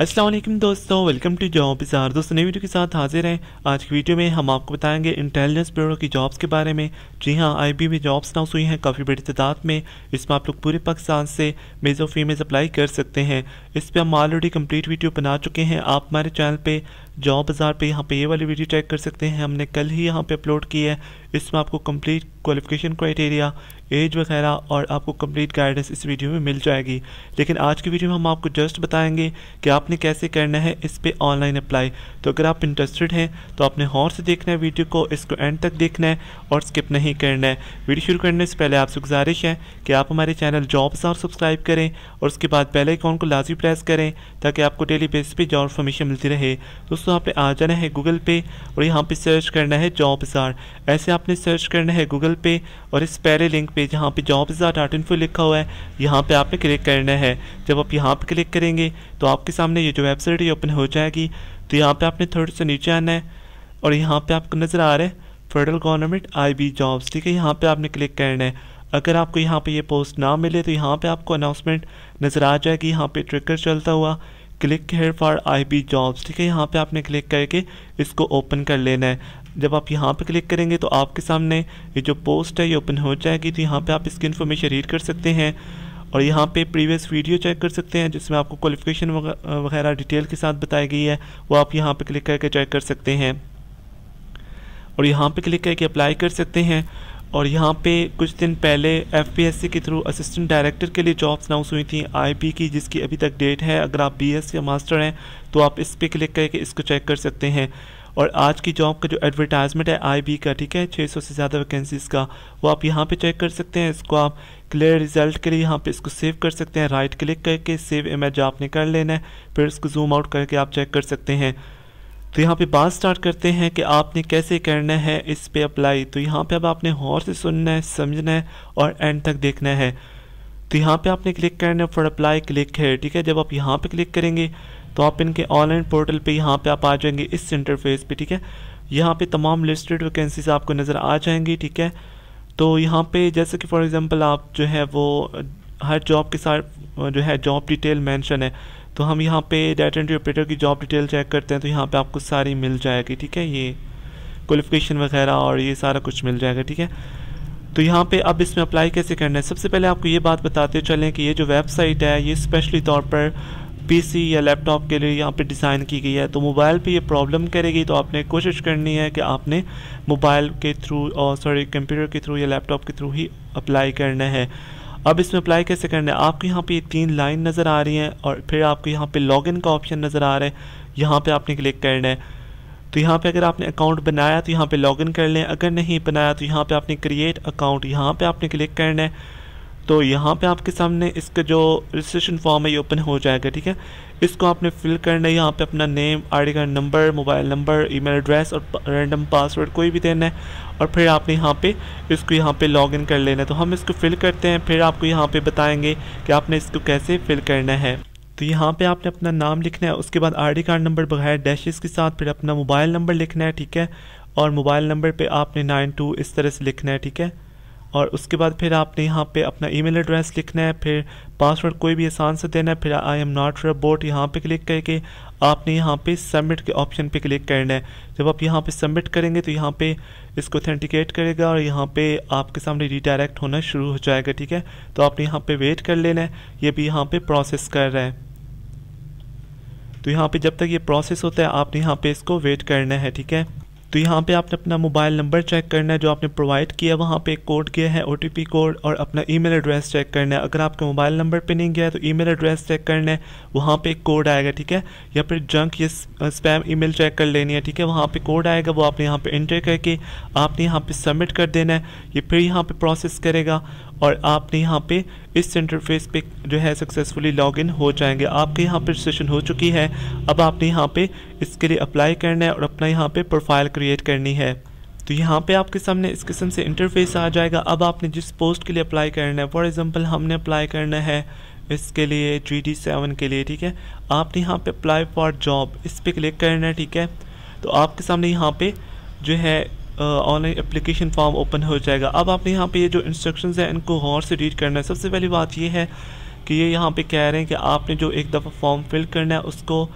असलम दोस्तों welcome to job बाजार दोस्तों नई वीडियो के साथ हाजिर हैं आज की वीडियो में हम आपको बताएंगे इंटेलिजेंस ब्यूरो की जॉब्स के बारे में जी हाँ आई बी में जॉब्स नाउस हुई हैं काफ़ी बड़ी तादाद में इसमें आप लोग पूरे पाकिस्तान से मेज़ो फीमेज़ अप्लाई कर सकते हैं इस पर हम ऑलरेडी कम्प्लीट वीडियो बना चुके हैं आप हमारे चैनल पर जॉब बाज़ार पे यहाँ पे ये वाली वीडियो चेक कर सकते हैं हमने कल ही यहाँ पे अपलोड की है इसमें आपको कंप्लीट क्वालिफिकेशन क्राइटेरिया एज वगैरह और आपको कंप्लीट गाइडेंस इस वीडियो में मिल जाएगी लेकिन आज की वीडियो में हम आपको जस्ट बताएंगे कि आपने कैसे करना है इस पर ऑनलाइन अप्लाई तो अगर आप इंटरेस्टेड हैं तो आपने हॉर से देखना है वीडियो को इसको एंड तक देखना है और स्किप नहीं करना है वीडियो शुरू करने से पहले आपसे गुजारिश है कि आप हमारे चैनल जॉब और सब्सक्राइब करें और उसके बाद पहले अकाउंट को लाजमी प्रेस करें ताकि आपको डेली बेस पर जॉब इन्फॉर्मेशन मिलती रहे दोस्तों आपने आ जाना है गूगल पे और यहाँ पे सर्च करना है जॉब बाज़ार ऐसे आपने सर्च करना है गूगल पे और इस पहले लिंक पे जहाँ पे जॉब बाज़ार डाट इन्फो लिखा हुआ है यहाँ पे आपने क्लिक करना है जब आप यहाँ पे क्लिक करेंगे तो आपके सामने ये जो वेबसाइट है ओपन हो जाएगी तो यहाँ पर आपने थोड़ा सा नीचे आना है और यहाँ पर आपको नज़र आ रहा है federal government I B jobs ठीक है यहाँ पर आपने क्लिक करना है अगर आपको यहाँ पर ये पोस्ट ना मिले तो यहाँ पर आपको अनाउंसमेंट नज़र आ जाएगी यहाँ पे ट्रिकर चलता हुआ click here for I B jobs ठीक है यहाँ पे आपने क्लिक करके इसको ओपन कर लेना है जब आप यहाँ पे क्लिक करेंगे तो आपके सामने ये जो पोस्ट है ये ओपन हो जाएगी तो यहाँ पे आप इसकी इन्फॉर्मेशन रीड कर सकते हैं और यहाँ पे प्रीवियस वीडियो चेक कर सकते हैं जिसमें आपको क्वालिफिकेशन वगैरह डिटेल के साथ बताई गई है वो आप यहाँ पर क्लिक करके चेक कर सकते हैं और यहाँ पर क्लिक करके अप्लाई कर सकते हैं और यहाँ पे कुछ दिन पहले एफपीएससी के थ्रू असिस्टेंट डायरेक्टर के लिए जॉब्स अनाउंस हुई थी आईबी की जिसकी अभी तक डेट है अगर आप बीएस या मास्टर हैं तो आप इस पर क्लिक करके इसको चेक कर सकते हैं और आज की जॉब का जो एडवर्टाइजमेंट है आईबी का ठीक है 600 से ज़्यादा वैकेंसीज़ का वो आप यहाँ पे चेक कर सकते हैं इसको आप क्लियर रिजल्ट के लिए यहाँ पे इसको सेव कर सकते हैं राइट क्लिक करके सेव इमेज आपने कर लेना है फिर इसको जूम आउट करके आप चेक कर सकते हैं तो यहाँ पे बात स्टार्ट करते हैं कि आपने कैसे करना है इस पे अप्लाई तो यहाँ पे अब आपने गौर से सुनना है समझना है और एंड तक देखना है तो यहाँ पे आपने क्लिक करना है फॉर अप्लाई क्लिक है ठीक है जब आप यहाँ पे क्लिक करेंगे तो आप इनके ऑनलाइन पोर्टल पे यहाँ पे आप आ जाएंगे इस इंटरफेस पे ठीक है यहाँ पे तमाम लिस्टेड वैकेंसीज आपको नज़र आ जाएंगी ठीक है तो यहाँ पे जैसे कि फॉर एग्ज़ाम्पल आप जो है वो हर जॉब के साथ जो है जॉब डिटेल मैंशन है तो हम यहाँ पे डाटा एंट्री ऑपरेटर की जॉब डिटेल चेक करते हैं तो यहाँ पे आपको सारी मिल जाएगी ठीक है ये क्वालिफिकेशन वगैरह और ये सारा कुछ मिल जाएगा ठीक है तो यहाँ पे अब इसमें अप्लाई कैसे करना है सबसे पहले आपको ये बात बताते चलें कि ये जो वेबसाइट है ये स्पेशली तौर पर पी या लैपटॉप के लिए यहाँ पर डिज़ाइन की गई है तो मोबाइल पर ये प्रॉब्लम करेगी तो आपने कोशिश करनी है कि आपने मोबाइल के थ्रू और सॉरी कंप्यूटर के थ्रू या लैपटॉप के थ्रू ही अप्लाई करना है अब इसमें अप्लाई कैसे करना है आपको यहाँ पे तीन लाइन नज़र आ रही हैं और फिर आपको यहाँ पे लॉगिन का ऑप्शन नज़र आ रहा है यहाँ पे आपने क्लिक करना है तो यहाँ पे अगर आपने अकाउंट बनाया तो यहाँ पे लॉगिन कर लें अगर नहीं बनाया तो यहाँ पे आपने क्रिएट अकाउंट यहाँ पे आपने क्लिक करना है तो यहाँ पे आपके सामने इसका जो रजिस्ट्रेशन फॉर्म है ये ओपन हो जाएगा ठीक है इसको आपने फिल करना है यहाँ पे अपना name ID card number mobile number email address और रैंडम पासवर्ड कोई भी देना है और फिर आपने यहाँ पे इसको यहाँ पे लॉगिन कर लेना है तो हम इसको फिल करते हैं फिर आपको यहाँ पे बताएंगे कि आपने इसको कैसे फिल करना है तो यहाँ पे आपने अपना नाम लिखना है उसके बाद आई कार्ड नंबर बगैर डैश के साथ फिर अपना मोबाइल नंबर लिखना है ठीक है और मोबाइल नंबर पर आपने नाइन इस तरह से लिखना है ठीक है और उसके बाद फिर आपने यहाँ पे अपना ईमेल एड्रेस लिखना है फिर पासवर्ड कोई भी आसान से देना है फिर I am not sure bot यहाँ पे क्लिक करके आपने यहाँ पे सबमिट के ऑप्शन पे क्लिक करना है जब आप यहाँ पे सबमिट करेंगे तो यहाँ पे इसको ऑथेंटिकेट करेगा और यहाँ पे आपके सामने रिडायरेक्ट होना शुरू हो जाएगा ठीक है तो आपने यहाँ पर वेट कर लेना है ये भी यहाँ पर प्रोसेस कर रहा है तो यहाँ पर जब तक ये प्रोसेस होता है आपने यहाँ पर इसको वेट करना है ठीक है तो यहाँ पे आपने अपना मोबाइल नंबर चेक करना है जो आपने प्रोवाइड किया वहाँ पे कोड गया है ओ कोड और अपना ईमेल एड्रेस चेक करना है अगर आपके मोबाइल नंबर पे नहीं गया है तो ईमेल एड्रेस चेक करना है वहाँ पे एक कोड आएगा ठीक है या फिर जंक ये स्पैम ईमेल चेक कर लेनी है ठीक है वहाँ पे कोड आएगा वो आपने यहाँ पे एंटर करके आपने यहाँ पे सबमिट कर देना है ये फिर यहाँ पे प्रोसेस करेगा और आपने यहाँ पे इस इंटरफेस पे जो है सक्सेसफुली लॉगिन हो जाएंगे आपके यहाँ पर सेशन हो चुकी है अब आपने यहाँ पे इसके लिए अप्लाई करना है और अपना यहाँ पे प्रोफाइल क्रिएट करनी है तो यहाँ पे आपके सामने इस किस्म से इंटरफेस आ जाएगा अब आपने जिस पोस्ट के लिए अप्लाई करना है फॉर एग्ज़ाम्पल हमने अप्लाई करना है इसके लिए जी डी सेवन के लिए ठीक है आपने यहाँ पे अप्लाई फॉर जॉब इस पर क्लिक करना है ठीक है तो आपके सामने यहाँ पे जो है ऑनलाइन एप्लीकेशन फॉर्म ओपन हो जाएगा अब आपने यहाँ पे ये जो इंस्ट्रक्शंस हैं इनको गौर से रीड करना है सबसे पहली बात ये है कि ये यहाँ पे कह रहे हैं कि आपने जो एक दफ़ा फॉर्म फिल करना है उसको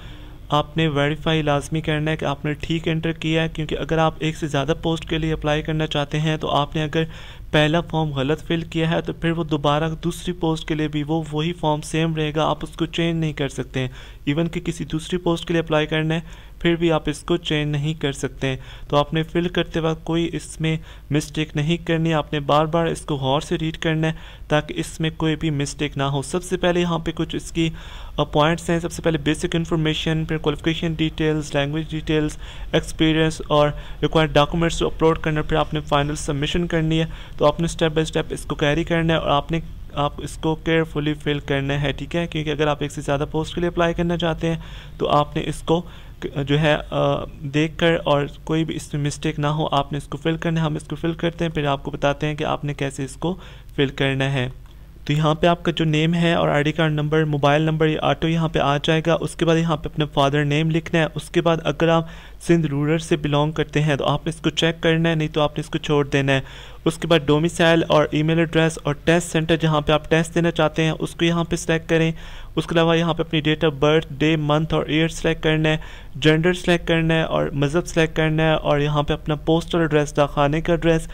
आपने वेरीफाई लाजमी करना है कि आपने ठीक एंटर किया है क्योंकि अगर आप एक से ज़्यादा पोस्ट के लिए अप्लाई करना चाहते हैं तो आपने अगर पहला फॉर्म गलत फिल किया है तो फिर वो दोबारा दूसरी पोस्ट के लिए भी वो वही फॉर्म सेम रहेगा आप उसको चेंज नहीं कर सकते हैं इवन कि किसी दूसरी पोस्ट के लिए अप्लाई करना है फिर भी आप इसको चेंज नहीं कर सकते हैं तो आपने फिल करते वक्त कोई इसमें मिस्टेक नहीं करनी आपने बार बार इसको गौर से रीड करना है ताकि इसमें कोई भी मिस्टेक ना हो सबसे पहले यहाँ पे कुछ इसकी पॉइंट्स हैं सबसे पहले बेसिक इन्फॉर्मेशन फिर qualification details language details experience और रिक्वायर्ड डॉक्यूमेंट्स अपलोड करना फिर आपने फाइनल सबमिशन करनी है तो आपने स्टेप बाय स्टेप इसको कैरी करना है और आपने आप इसको केयरफुली फिल करना है ठीक है क्योंकि अगर आप एक से ज़्यादा पोस्ट के लिए अप्लाई करना चाहते हैं तो आपने इसको जो है देख कर और कोई भी इसमें मिस्टेक ना हो आपने इसको फिल करना है हम इसको फिल करते हैं फिर आपको बताते हैं कि आपने कैसे इसको फिल करना है तो यहाँ पे आपका जो नेम है और ID card number mobile number ये ऑटो यहाँ पे आ जाएगा उसके बाद यहाँ पे अपने फादर नेम लिखना है उसके बाद अगर आप सिंध रूरल से बिलोंग करते हैं तो आपने इसको चेक करना है नहीं तो आपने इसको छोड़ देना है उसके बाद डोमिसाइल और ईमेल एड्रेस और टेस्ट सेंटर जहाँ पे आप टेस्ट देना चाहते हैं उसको यहाँ पे सिलेक्ट करें उसके अलावा यहाँ पे अपनी date of birth day month और ईयर सेलेक्ट करना है जेंडर सेलेक्ट करना है और मज़हब सेलेक्ट करना है और यहाँ पर अपना पोस्टल एड्रेस दाखाने का एड्रेस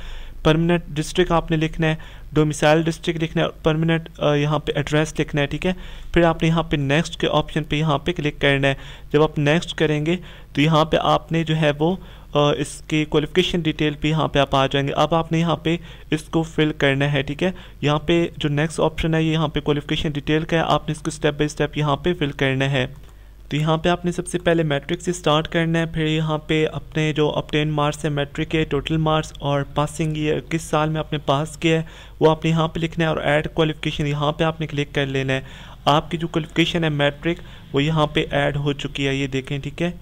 परमानेंट डिस्ट्रिक्ट आपने लिखना है डोमिसाइल डिस्ट्रिक्ट लिखना है परमानेंट यहाँ पे एड्रेस लिखना है ठीक है फिर आपने यहाँ पे नेक्स्ट के ऑप्शन पे यहाँ पे क्लिक करना है जब आप नेक्स्ट करेंगे तो यहाँ पे आपने जो है वो इसकी क्वालिफिकेशन डिटेल पे यहाँ पे आप आ जाएंगे अब आपने यहाँ पे इसको फिल करना है ठीक है यहाँ पे जो नेक्स्ट ऑप्शन है ये यहाँ पे क्वालिफिकेशन डिटेल का है आपने इसको स्टेप बाई स्टेप यहाँ पे फिल करना है तो यहाँ पे आपने सबसे पहले मैट्रिक से स्टार्ट करना है फिर यहाँ पे अपने जो अपटेन मार्क्स है मैट्रिक के टोटल मार्क्स और पासिंग ईयर किस साल में आपने पास किया है वो आपने यहाँ पे लिखना है और ऐड क्वालिफिकेशन यहाँ पे आपने क्लिक कर लेना है आपकी जो क्वालिफिकेशन है मैट्रिक वो यहाँ पर ऐड हो चुकी है ये देखें ठीक है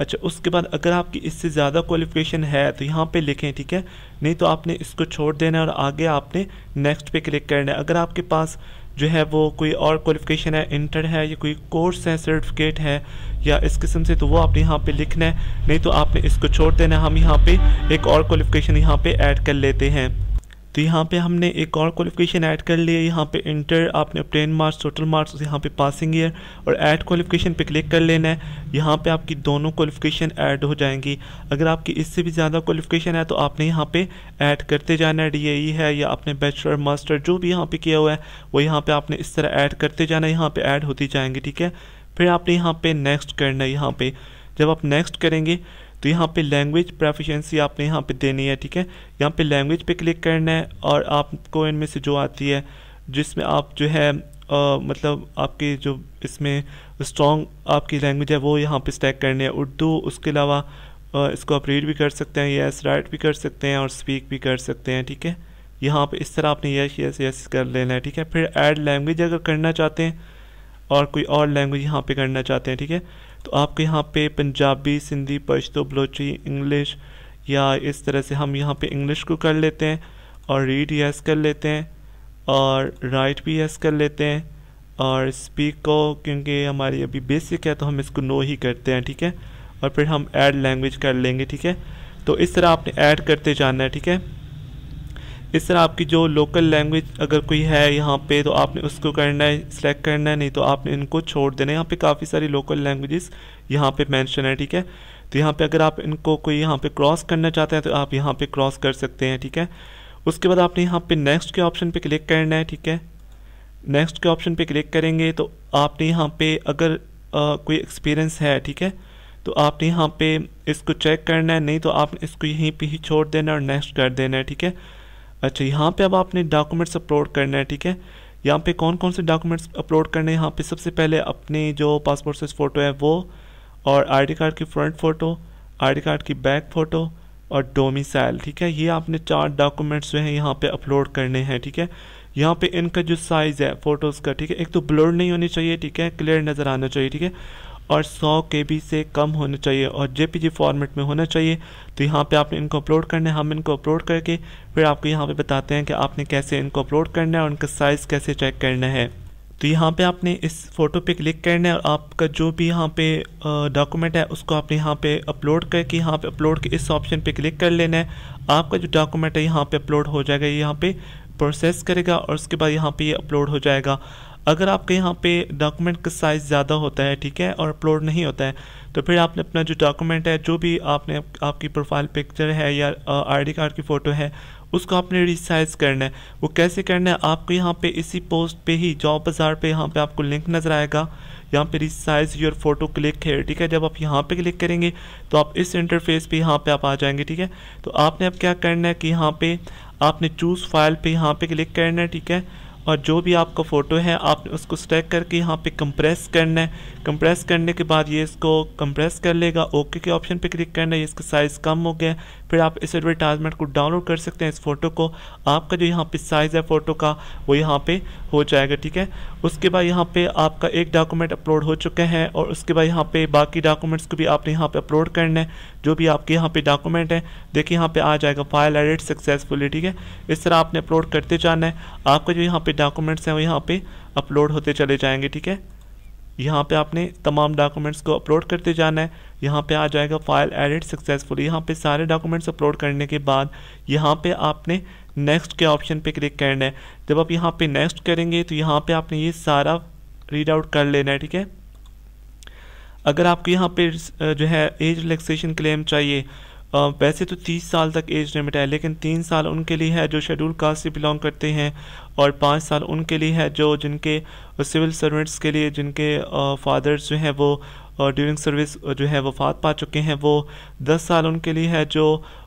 अच्छा उसके बाद अगर आपकी इससे ज़्यादा क्वालिफिकेशन है तो यहाँ पे लिखें ठीक है नहीं तो आपने इसको छोड़ देना और आगे आपने नेक्स्ट पे क्लिक करना है अगर आपके पास जो है वो कोई और क्वालिफिकेशन है इंटर है या कोई कोर्स है सर्टिफिकेट है या इस किस्म से तो वो आपने यहाँ पे लिखना है नहीं तो आपने इसको छोड़ देना हम यहाँ पे एक और क्वालिफिकेशन यहाँ पे ऐड कर लेते हैं तो यहाँ पे हमने एक और क्वालिफिकेशन ऐड कर लिया यहाँ पे इंटर आपने टेन मार्क्स टोटल मार्क्स यहाँ पे पासिंग ईयर और ऐड क्वालिफिकेशन पे क्लिक कर लेना है यहाँ पे आपकी दोनों क्वालिफिकेशन ऐड हो जाएंगी अगर आपकी इससे भी ज़्यादा क्वालिफिकेशन है तो आपने यहाँ पे ऐड करते जाना है डी e है या आपने बैचलर मास्टर जो भी यहाँ पर किया हुआ है वो यहाँ पर आपने इस तरह ऐड करते जाना है यहाँ पर ऐड होती जाएंगी ठीक है फिर आपने यहाँ पर नेक्स्ट करना है यहाँ पर जब आप नेक्स्ट करेंगे तो यहाँ पे लैंग्वेज प्रेफिशेंसी आपने यहाँ पे देनी है ठीक है यहाँ पे लैंग्वेज पे क्लिक करना है और आपको इनमें से जो आती है जिसमें आप जो है आ, मतलब आपके जो इसमें स्ट्रॉन्ग आपकी लैंग्वेज है वो यहाँ पे स्टैक करनी है उर्दू उसके अलावा इसको आप रीड भी कर सकते हैं यस राइट भी कर सकते हैं और स्पीक भी कर सकते हैं ठीक है यहाँ पर इस तरह आपने येस यस यस कर लेना है ठीक है फिर एड लैंग्वेज अगर करना चाहते हैं और कोई और लैंग्वेज यहाँ पे करना चाहते हैं ठीक है तो आपके यहाँ पे पंजाबी सिंधी पश्तो बलोची इंग्लिश या इस तरह से हम यहाँ पे इंग्लिश को कर लेते हैं और रीड यस कर लेते हैं और राइट भी यस कर लेते हैं और स्पीक को क्योंकि हमारी अभी बेसिक है तो हम इसको नो ही करते हैं ठीक है और फिर हम ऐड लैंग्वेज कर लेंगे ठीक है तो इस तरह आपने ऐड करते जाना है ठीक है इस तरह आपकी जो लोकल लैंग्वेज अगर कोई है यहाँ पे तो आपने उसको करना है सिलेक्ट करना है नहीं तो आपने इनको छोड़ देना है यहाँ पे काफ़ी सारी लोकल लैंग्वेजेस यहाँ पे मेंशन है ठीक है तो यहाँ पे अगर आप इनको कोई यहाँ पे क्रॉस करना चाहते हैं तो आप यहाँ पे क्रॉस कर सकते हैं ठीक है उसके बाद आपने यहाँ पर नेक्स्ट के ऑप्शन पर क्लिक करना है ठीक है नेक्स्ट के ऑप्शन पर क्लिक करेंगे तो आपने यहाँ पर अगर आ, कोई एक्सपीरियंस है ठीक है तो आपने यहाँ पर इसको चेक करना है नहीं तो आपने इसको यहीं पर ही छोड़ देना और नेक्स्ट कर देना है ठीक है अच्छा यहाँ पे अब आपने डॉक्यूमेंट्स अपलोड करना है ठीक है यहाँ पे कौन कौन से डॉक्यूमेंट्स अपलोड करने हैं यहाँ पे सबसे पहले अपने जो पासपोर्ट साइज फ़ोटो है वो और आईडी कार्ड की फ्रंट फ़ोटो आईडी कार्ड की बैक फ़ोटो और डोमिसाइल ठीक है ये आपने चार डॉक्यूमेंट्स जो हैं यहाँ पर अपलोड करने हैं ठीक है यहाँ पर इनका जो साइज़ है फ़ोटोज़ का ठीक है एक तो ब्लर नहीं होनी चाहिए ठीक है क्लियर नज़र आना चाहिए ठीक है और 100 के से कम होना चाहिए और जे फॉर्मेट में होना चाहिए तो यहाँ पे आपने इनको अपलोड करना है हम इनको अपलोड करके फिर आपको यहाँ पे बताते हैं कि आपने कैसे इनको अपलोड करना है और उनका साइज़ कैसे चेक करना है तो यहाँ पे आपने इस फ़ोटो पे क्लिक करना है और आपका जो भी यहाँ पे डॉक्यूमेंट है उसको आपने यहाँ पे अपलोड करके यहाँ पे अपलोड के इस ऑप्शन पे क्लिक कर लेना है आपका जो डॉक्यूमेंट है यहाँ पे अपलोड हो जाएगा यहाँ पे प्रोसेस करेगा और उसके बाद यहाँ पे ये यह अपलोड हो जाएगा अगर आपके यहाँ पे डॉक्यूमेंट का साइज़ ज़्यादा होता है ठीक है और अपलोड नहीं होता है तो फिर आपने अपना जो डॉक्यूमेंट है जो भी आपने आपकी प्रोफाइल पिक्चर है या आईडी कार्ड की फ़ोटो है उसको आपने रिसाइज करना है वो कैसे करना है आपको यहाँ पे इसी पोस्ट पे ही जॉब बाज़ार पे यहाँ पे आपको लिंक नज़र आएगा यहाँ पे रिसाइज योर फोटो क्लिक है ठीक है जब आप यहाँ पे क्लिक करेंगे तो आप इस इंटरफेस पे यहाँ पे आप आ जाएंगे ठीक है तो आपने अब क्या करना है कि यहाँ पे आपने चूज़ फाइल पे यहाँ पे क्लिक करना है ठीक है और जो भी आपका फ़ोटो है आपने उसको स्टैक करके यहाँ पे कंप्रेस करना है कंप्रेस करने के बाद ये इसको कंप्रेस कर लेगा ओके के ऑप्शन पे क्लिक करना है ये इसका साइज़ कम हो गया फिर आप इस एडवर्टाइजमेंट को डाउनलोड कर सकते हैं इस फ़ोटो को आपका जो यहाँ पे साइज़ है फ़ोटो का वो यहाँ पे हो जाएगा ठीक है उसके बाद यहाँ पे आपका एक डॉक्यूमेंट अपलोड हो चुके हैं और उसके बाद यहाँ पे बाकी डॉक्यूमेंट्स को भी आपने यहाँ पे अपलोड करना है जो भी आपके यहाँ पे डॉक्यूमेंट है देखिए यहाँ पे आ जाएगा फाइल एडिट सक्सेसफुली ठीक है इस तरह आपने अपलोड करते जाना है आपका जो यहाँ पे डॉक्यूमेंट्स हैं वो यहाँ पे अपलोड होते चले जाएंगे ठीक है यहाँ पे आपने तमाम डॉक्यूमेंट्स को अपलोड करते जाना है यहाँ पे आ जाएगा फाइल एडिट सक्सेसफुल यहाँ पे सारे डॉक्यूमेंट्स अपलोड करने के बाद यहाँ पे आपने नेक्स्ट के ऑप्शन पे क्लिक करना है जब आप यहाँ पे नेक्स्ट करेंगे तो यहाँ पे आपने ये सारा रीड आउट कर लेना है ठीक है अगर आपको यहाँ पे जो है एज रिलैक्सेशन क्लेम चाहिए वैसे तो 30 साल तक एज लिमिट है लेकिन तीन साल उनके लिए है जो शेड्यूल कास्ट से बिलोंग करते हैं और पाँच साल उनके लिए है जो जिनके सिविल सर्वेंट्स के लिए जिनके फादर्स जो हैं वो ड्यूरिंग सर्विस जो है वफात पा चुके हैं वो दस साल उनके लिए है जो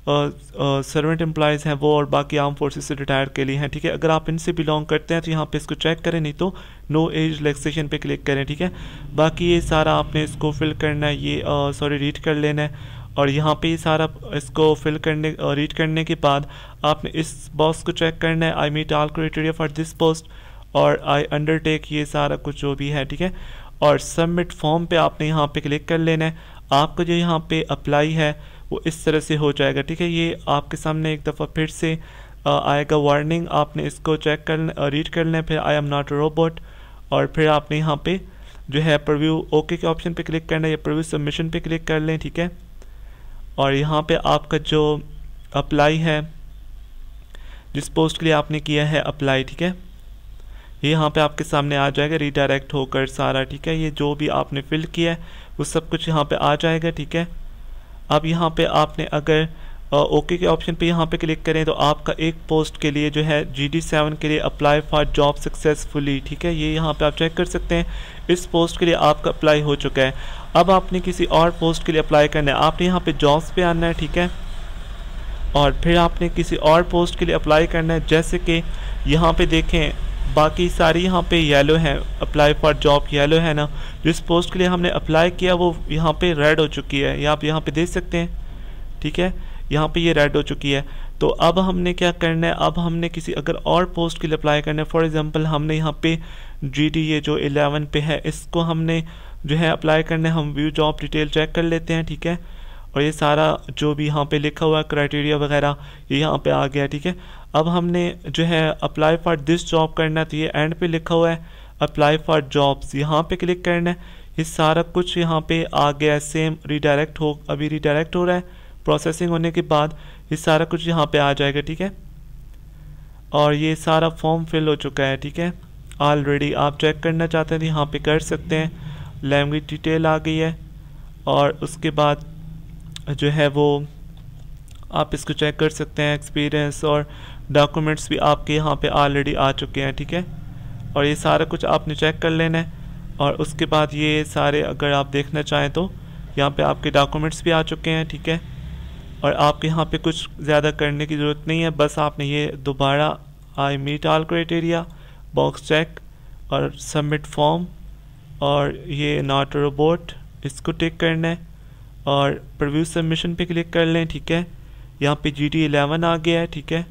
सर्वेंट एम्प्लॉज़ हैं वो और बाकी आर्म फोर्सेज से रिटायर के लिए हैं ठीक है अगर आप इनसे बिलोंग करते हैं तो यहाँ पे इसको चेक करें नहीं तो नो एज रिलेक्सेशन पे क्लिक करें ठीक है बाकी ये सारा आपने इसको फिल करना है ये सॉरी रीड कर लेना है और यहाँ पे सारा इसको फिल करने रीड करने के बाद आपने इस बॉक्स को चेक करना है I meet all criteria for this post और आई अंडरटेक ये सारा कुछ जो भी है ठीक है और सबमिट फॉर्म पे आपने यहाँ पे क्लिक कर लेना है आपको जो यहाँ पे अप्लाई है वो इस तरह से हो जाएगा ठीक है ये आपके सामने एक दफ़ा फिर से आएगा वार्निंग आपने इसको चेक कर रीड कर लें फिर आई एम नॉट रोबोट और फिर आपने यहाँ पे जो है प्रव्यू ओके के ऑप्शन पे क्लिक करना है या प्रव्यू सबमिशन पे क्लिक कर लें ठीक है और यहाँ पे आपका जो अप्लाई है जिस पोस्ट के लिए आपने किया है अप्लाई ठीक है ये यहाँ पे आपके सामने आ जाएगा रिडायरेक्ट होकर सारा ठीक है ये जो भी आपने फिल किया है वो सब कुछ यहाँ पे आ जाएगा ठीक है अब यहाँ पे आपने अगर ओके के ऑप्शन पे यहाँ पे क्लिक करें तो आपका एक पोस्ट के लिए जो है जी डी सेवन के लिए अप्लाई फॉर जॉब सक्सेसफुली ठीक है ये यहाँ पे आप चेक कर सकते हैं इस पोस्ट के लिए आपका अप्लाई हो चुका है अब आपने किसी और पोस्ट के लिए अप्लाई करना है आपने यहाँ पे जॉब्स पे आना है ठीक है और फिर आपने किसी और पोस्ट के लिए अप्लाई करना है जैसे कि यहाँ पर देखें बाकी सारी यहाँ पे येलो है अप्लाई फॉर जॉब येलो है ना जिस पोस्ट के लिए हमने अप्लाई किया वो यहाँ पे रेड हो चुकी है या आप यहाँ पे देख सकते हैं ठीक है यहाँ पे ये रेड हो चुकी है तो अब हमने क्या करना है अब हमने किसी अगर और पोस्ट के लिए अप्लाई करना है फॉर एग्ज़ाम्पल हमने यहाँ पे जी टी ये जो 11 पे है इसको हमने जो है अप्लाई करना है हम व्यू जॉब डिटेल चेक कर लेते हैं ठीक है और ये सारा जो भी यहाँ पे लिखा हुआ है क्राइटेरिया वगैरह ये यहाँ पे आ गया ठीक है अब हमने जो है अप्लाई फॉर दिस जॉब करना तो ये एंड पे लिखा हुआ है अप्लाई फॉर जॉब्स यहाँ पे क्लिक करना है ये सारा कुछ यहाँ पे आ गया है सेम रिडायरेक्ट हो अभी रिडायरेक्ट हो रहा है प्रोसेसिंग होने के बाद ये सारा कुछ यहाँ पे आ जाएगा ठीक है और ये सारा फॉर्म फिल हो चुका है ठीक है ऑलरेडी आप चेक करना चाहते हैं तो यहाँ पे कर सकते हैं लैंग्वेज डिटेल आ गई है और उसके बाद जो है वो आप इसको चेक कर सकते हैं एक्सपीरियंस और डॉक्यूमेंट्स भी आपके यहाँ पे ऑलरेडी आ चुके हैं ठीक है और ये सारा कुछ आपने चेक कर लेना है और उसके बाद ये सारे अगर आप देखना चाहें तो यहाँ पे आपके डॉक्यूमेंट्स भी आ चुके हैं ठीक है और आपके यहाँ पे कुछ ज़्यादा करने की ज़रूरत नहीं है बस आपने ये दोबारा I meet all criteria box check और सबमिट फॉर्म और ये नॉट रोबोट इसको टिक करना है और प्रव्यू सबमिशन पे क्लिक कर लें ठीक है यहाँ पे जी टी एलेवन आ गया है ठीक है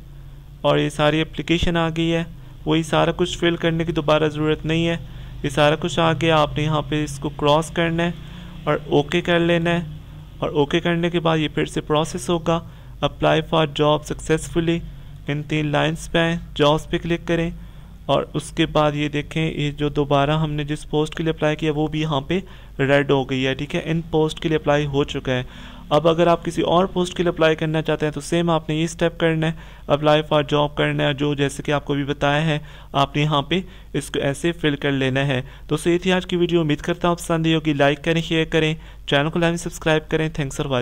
और ये सारी एप्लीकेशन आ गई है वही सारा कुछ फिल करने की दोबारा ज़रूरत नहीं है ये सारा कुछ आ गया आपने यहाँ पे इसको क्रॉस करना है और ओके कर लेना है और ओके करने के बाद ये फिर से प्रोसेस होगा अप्लाई फॉर जॉब सक्सेसफुली इन तीन लाइन्स पे आएँ जॉब्स पे क्लिक करें और उसके बाद ये देखें ये जो दोबारा हमने जिस पोस्ट के लिए अप्लाई किया वो भी यहाँ पे रेड हो गई है ठीक है इन पोस्ट के लिए अप्लाई हो चुका है अब अगर आप किसी और पोस्ट के लिए अप्लाई करना चाहते हैं तो सेम आपने ये स्टेप करना है अप्लाई फॉर जॉब करना है जो जैसे कि आपको भी बताया है आपने यहाँ पे इसको ऐसे फिल कर लेना है तो सो ये थी आज की वीडियो उम्मीद करता हूँ पसंद ही होगी लाइक करें शेयर करें चैनल को लाइन सब्सक्राइब करें थैंक्स फॉर वॉचिंग